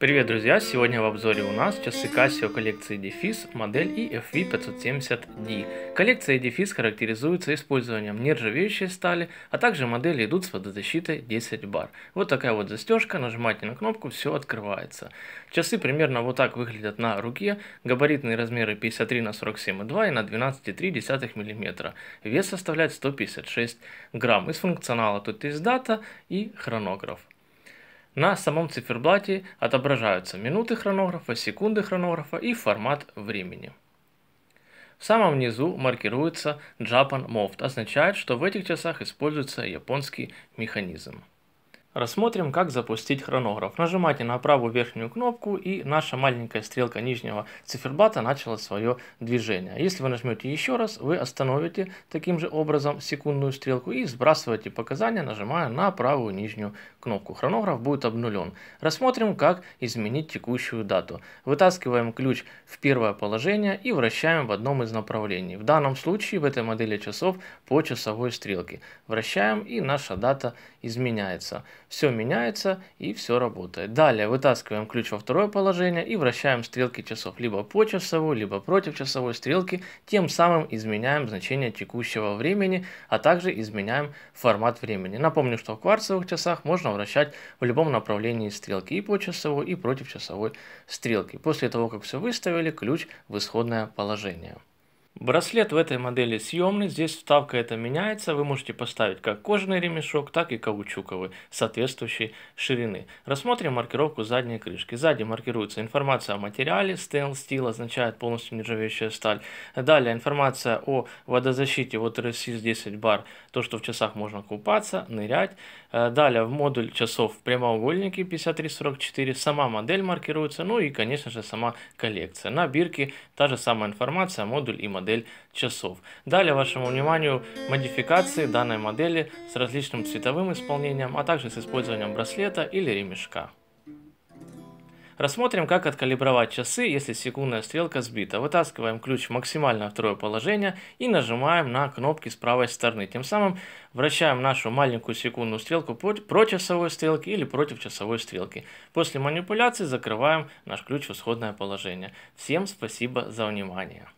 Привет, друзья! Сегодня в обзоре у нас часы Casio коллекции Defis, модель EFV570D. Коллекция Defis характеризуется использованием нержавеющей стали, а также модели идут с водозащитой 10 бар. Вот такая вот застежка, нажимаете на кнопку, все открывается. Часы примерно вот так выглядят на руке, габаритные размеры 53 на 47,2 и на 12,3 мм. Вес составляет 156 грамм. Из функционала тут есть дата и хронограф. На самом циферблате отображаются минуты хронографа, секунды хронографа и формат времени. В самом низу маркируется Japan MOFT, означает, что в этих часах используется японский механизм. Рассмотрим, как запустить хронограф. Нажимайте на правую верхнюю кнопку, и наша маленькая стрелка нижнего циферблата начала свое движение. Если вы нажмете еще раз, вы остановите таким же образом секундную стрелку и сбрасываете показания, нажимая на правую нижнюю кнопку. Хронограф будет обнулен. Рассмотрим, как изменить текущую дату. Вытаскиваем ключ в первое положение и вращаем в одном из направлений. В данном случае в этой модели часов по часовой стрелке. Вращаем, и наша дата изменяется все меняется и все работает. Далее вытаскиваем ключ во второе положение и вращаем стрелки часов либо по часовой, либо против часовой стрелки, тем самым изменяем значение текущего времени, а также изменяем формат времени. Напомню, что в кварцевых часах можно вращать в любом направлении стрелки и по часовой, и против часовой стрелки. После того, как все выставили, ключ в исходное положение. Браслет в этой модели съемный, здесь вставка это меняется, вы можете поставить как кожаный ремешок, так и каучуковый, соответствующей ширины. Рассмотрим маркировку задней крышки. Сзади маркируется информация о материале, stainless steel означает полностью нержавеющая сталь. Далее информация о водозащите, вот RSIS 10 бар, то что в часах можно купаться, нырять. Э, далее в модуль часов прямоугольники 5344, сама модель маркируется, ну и конечно же сама коллекция. На бирке та же самая информация, модуль и модель модель часов. Далее вашему вниманию модификации данной модели с различным цветовым исполнением, а также с использованием браслета или ремешка. Рассмотрим, как откалибровать часы, если секундная стрелка сбита. Вытаскиваем ключ в максимально второе положение и нажимаем на кнопки с правой стороны. Тем самым вращаем нашу маленькую секундную стрелку против часовой стрелки или против часовой стрелки. После манипуляции закрываем наш ключ в исходное положение. Всем спасибо за внимание.